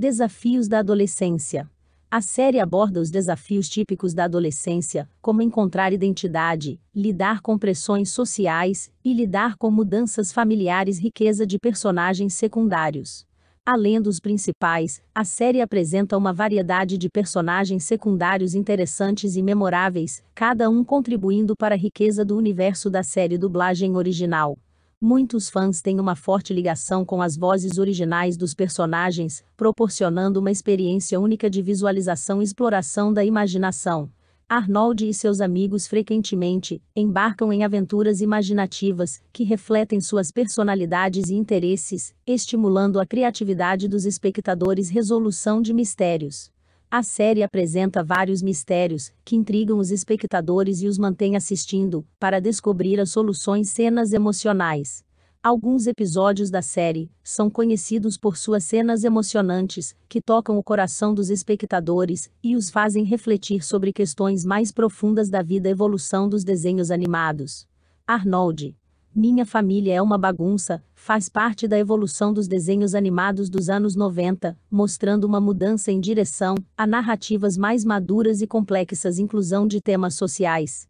Desafios da adolescência. A série aborda os desafios típicos da adolescência, como encontrar identidade, lidar com pressões sociais e lidar com mudanças familiares, riqueza de personagens secundários. Além dos principais, a série apresenta uma variedade de personagens secundários interessantes e memoráveis, cada um contribuindo para a riqueza do universo da série dublagem original. Muitos fãs têm uma forte ligação com as vozes originais dos personagens, proporcionando uma experiência única de visualização e exploração da imaginação. Arnold e seus amigos frequentemente embarcam em aventuras imaginativas que refletem suas personalidades e interesses, estimulando a criatividade dos espectadores resolução de mistérios. A série apresenta vários mistérios que intrigam os espectadores e os mantém assistindo para descobrir as soluções cenas emocionais. Alguns episódios da série são conhecidos por suas cenas emocionantes, que tocam o coração dos espectadores e os fazem refletir sobre questões mais profundas da vida e evolução dos desenhos animados. Arnold minha Família é uma Bagunça faz parte da evolução dos desenhos animados dos anos 90, mostrando uma mudança em direção a narrativas mais maduras e complexas, inclusão de temas sociais.